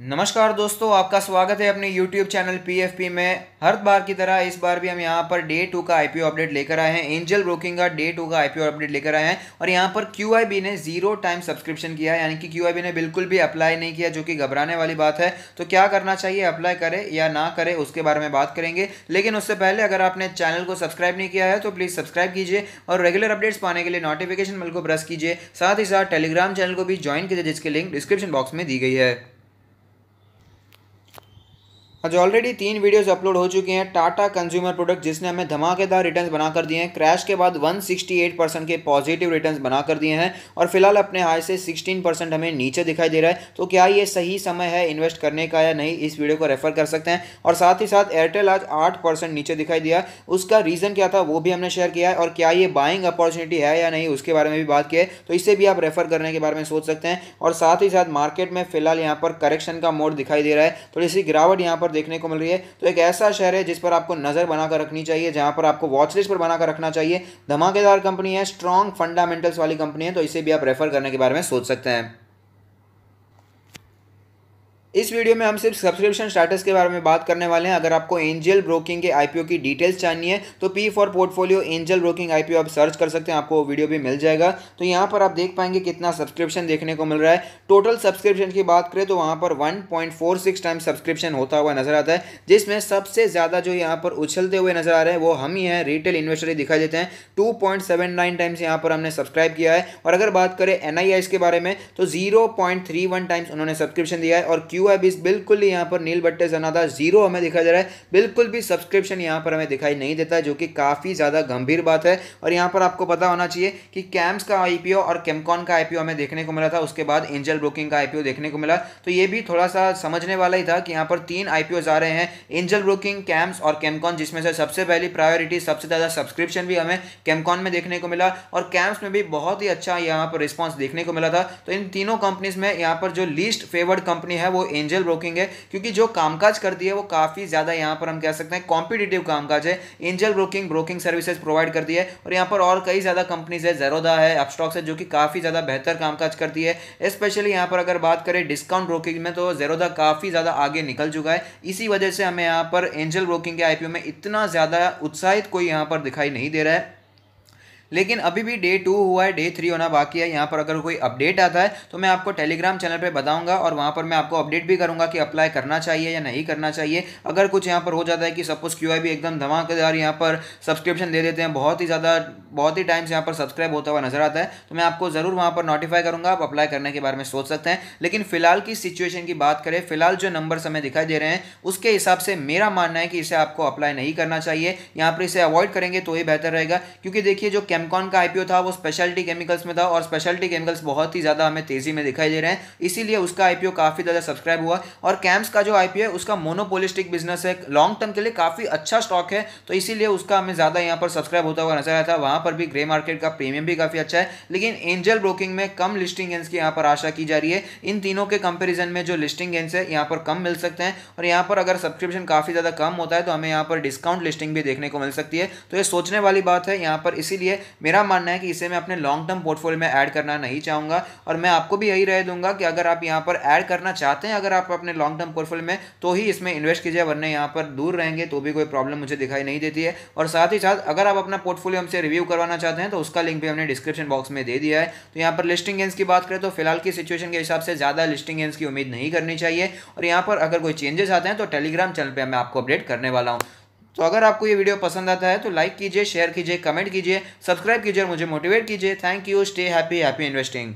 नमस्कार दोस्तों आपका स्वागत है अपने YouTube चैनल PFP में हर बार की तरह इस बार भी हम यहाँ पर डे टू का IPO अपडेट लेकर आए हैं एंजल ब्रोकिंग का डे टू का IPO अपडेट लेकर आए हैं और यहाँ पर QIB ने जीरो टाइम सब्सक्रिप्शन किया यानी कि QIB ने बिल्कुल भी अप्लाई नहीं किया जो कि घबराने वाली बात है तो क्या करना चाहिए अप्लाई करे या ना करे उसके बारे में बात करेंगे लेकिन उससे पहले अगर आपने चैनल को सब्सक्राइब नहीं किया है तो प्लीज़ सब्सक्राइब कीजिए और रेगुलर अपडेट्स पाने के लिए नोटिफिकेशन बिल को प्रेस कीजिए साथ ही साथ टेलीग्राम चैनल को भी ज्वाइन कीजिए जिसकी लिंक डिस्क्रिप्शन बॉक्स में दी गई है आज हाँ ऑलरेडी तीन वीडियोस अपलोड हो चुके हैं टाटा कंज्यूमर प्रोडक्ट जिसने हमें धमाकेदार रिटर्न्स बना कर दिए हैं क्रैश के बाद 168 परसेंट के पॉजिटिव रिटर्न्स बना कर दिए हैं और फिलहाल अपने हाई से 16 परसेंट हमें नीचे दिखाई दे रहा है तो क्या ये सही समय है इन्वेस्ट करने का या नहीं इस वीडियो को रेफर कर सकते हैं और साथ ही साथ एयरटेल आज आठ नीचे दिखाई दिया उसका रीज़न क्या था वो भी हमने शेयर किया है और क्या ये बाइंग अपॉर्चुनिटी है या नहीं उसके बारे में भी बात की है तो इससे भी आप रेफर करने के बारे में सोच सकते हैं और साथ ही साथ मार्केट में फिलहाल यहाँ पर करेक्शन का मोड दिखाई दे रहा है थोड़ी तो सी गिरावट यहाँ पर देखने को मिल रही है तो एक ऐसा शहर है जिस पर आपको नज़र बनाकर रखनी चाहिए जहां पर आपको वॉचलिस्ट पर बनाकर रखना चाहिए धमाकेदार कंपनी है स्ट्रॉन्ग फंडामेंटल्स वाली कंपनी है तो इसे भी आप रेफर करने के बारे में सोच सकते हैं इस वीडियो में हम सिर्फ सब्सक्रिप्शन स्टेटस के बारे में बात करने वाले हैं अगर आपको एंजल ब्रोकिंग के आईपीओ की डिटेल्स चाहनी है तो P for portfolio Angel Broking IPO आप सर्च कर सकते हैं आपको वीडियो भी मिल जाएगा तो यहाँ पर आप देख पाएंगे कितना सब्सक्रिप्शन देखने को मिल रहा है टोटल सब्सक्रिप्शन की बात करें तो वहाँ पर वन टाइम सब्सक्रिप्शन होता हुआ नजर आता है जिसमें सबसे ज़्यादा जो यहाँ पर उछलते हुए नजर आ रहे हैं वो हम ही हैं रिटेल इन्वेस्टर ही दिखाई देते हैं टू टाइम्स यहाँ पर हमने सब्सक्राइब किया है और अगर बात करें एन के बारे में तो जीरो टाइम्स उन्होंने सब्सक्रिप्शन दिया है और क्यू व्यू है अभी बिल्कुल ही यहाँ पर नील बट्टे सनाता जीरो हमें दिखाई दे रहा है बिल्कुल भी सब्सक्रिप्शन यहाँ पर हमें दिखाई नहीं देता जो कि काफ़ी ज़्यादा गंभीर बात है और यहाँ पर आपको पता होना चाहिए कि कैम्स का आई और कैमकॉन का आई हमें देखने को मिला था उसके बाद एंजल ब्रोकिंग का आई देखने को मिला तो ये भी थोड़ा सा समझने वाला ही था कि यहाँ पर तीन आई आ रहे हैं एंजल ब्रोकिंग कैम्स और कैमकॉन जिसमें से सबसे पहली प्रायोरिटी सबसे ज़्यादा सब्सक्रिप्शन भी हमें कैमकॉन में देखने को मिला और कैम्स में भी बहुत ही अच्छा यहाँ पर रिस्पॉन्स देखने को मिला था तो इन तीनों कंपनीज में यहाँ पर जो लीस्ट फेवर्ड कंपनी है वो एंजल ब्रोकिंग है क्योंकि जो कामकाज कर दिया वो काफ़ी ज़्यादा यहाँ पर हम कह सकते हैं कॉम्पिटेटिव कामकाज है Angel Broking broking services provide करती है और यहाँ पर और कई ज़्यादा कंपनीज है जेरोदा है अपस्टॉक्स है जो कि काफ़ी ज़्यादा बेहतर कामकाज करती है स्पेशली यहाँ पर अगर बात करें डिस्काउंट ब्रोकिंग में तो जेरोदा काफ़ी ज़्यादा आगे निकल चुका है इसी वजह से हमें यहाँ पर एंजल ब्रोकिंग के आईपीओ में इतना ज़्यादा उत्साहित कोई यहाँ पर दिखाई नहीं दे रहा है लेकिन अभी भी डे टू हुआ है डे थ्री होना बाकी है यहाँ पर अगर कोई अपडेट आता है तो मैं आपको टेलीग्राम चैनल पर बताऊँगा और वहाँ पर मैं आपको अपडेट भी करूँगा कि अप्लाई करना चाहिए या नहीं करना चाहिए अगर कुछ यहाँ पर हो जाता है कि सपोज क्यू एकदम धमाकेदार यहाँ पर सब्सक्रिप्शन दे देते हैं बहुत ही ज़्यादा बहुत ही टाइम्स यहाँ पर सब्सक्राइब होता हुआ नजर आता है तो मैं आपको ज़रूर वहाँ पर नोटिफाई करूँगा आप अप्लाई करने के बारे में सोच सकते हैं लेकिन फिलहाल की सिचुएशन की बात करें फिलहाल जो नंबर समय दिखाई दे रहे हैं उसके हिसाब से मेरा मानना है कि इसे आपको अप्लाई नहीं करना चाहिए यहाँ पर इसे अवॉइड करेंगे तो ही बेहतर रहेगा क्योंकि देखिए जो कैम कैमकॉन का आईपीओ था वो स्पेशलिटी केमिकल्स में था और स्पेशलिटी केमिकल्स बहुत ही ज़्यादा हमें तेज़ी में दिखाई दे रहे हैं इसीलिए उसका आईपीओ काफ़ी ज़्यादा सब्सक्राइब हुआ और कैम्स का जो आईपीओ है उसका मोनोपोलिस्टिक बिजनेस है लॉन्ग टर्म के लिए काफ़ी अच्छा स्टॉक है तो इसीलिए उसका हमें ज़्यादा यहाँ पर सब्सक्राइब होता हुआ नजर आया था वहां पर भी ग्रे मार्केट का प्रीमियम भी काफ़ी अच्छा है लेकिन एंजल ब्रोकिंग में कम लिस्टिंग गेंस की यहाँ पर आशा की जा रही है इन तीनों के कंपेरिजन में जो लिस्टिंग गेंस है यहाँ पर कम मिल सकते हैं और यहाँ पर अगर सब्सक्रिप्शन काफ़ी ज़्यादा कम होता है तो हमें यहाँ पर डिस्काउंट लिस्टिंग भी देखने को मिल सकती है तो ये सोचने वाली बात है यहाँ पर इसीलिए मेरा मानना है कि इसे मैं अपने लॉन्ग टर्म पोर्टफोलियो में ऐड करना नहीं चाहूँगा और मैं आपको भी यही रह दूंगा कि अगर आप यहाँ पर ऐड करना चाहते हैं अगर आप अपने लॉन्ग टर्म पोर्टफोलियो में तो ही इसमें इन्वेस्ट कीजिए वरना यहाँ पर दूर रहेंगे तो भी कोई प्रॉब्लम मुझे दिखाई नहीं देती है और साथ ही साथ अगर आप अपना पोर्टफोलियो हमसे रिव्यू करवाना चाहते हैं तो उसका लिंक भी हमने डिस्क्रिप्शन बॉक्स में दे दिया है तो यहाँ पर लिस्टिंग गेंस की बात करें तो फिलहाल की सिचुएशन के हिसाब से ज़्यादा लिस्टिंग गेंस की उम्मीद नहीं करनी चाहिए और यहाँ पर अगर कोई चेंजेस आते हैं तो टेलीग्राम चैनल पर मैं आपको अपडेट करने वाला हूँ तो अगर आपको ये वीडियो पसंद आता है तो लाइक कीजिए शेयर कीजिए कमेंट कीजिए सब्सक्राइब कीजिए और मुझे मोटिवेट कीजिए thank you stay happy happy investing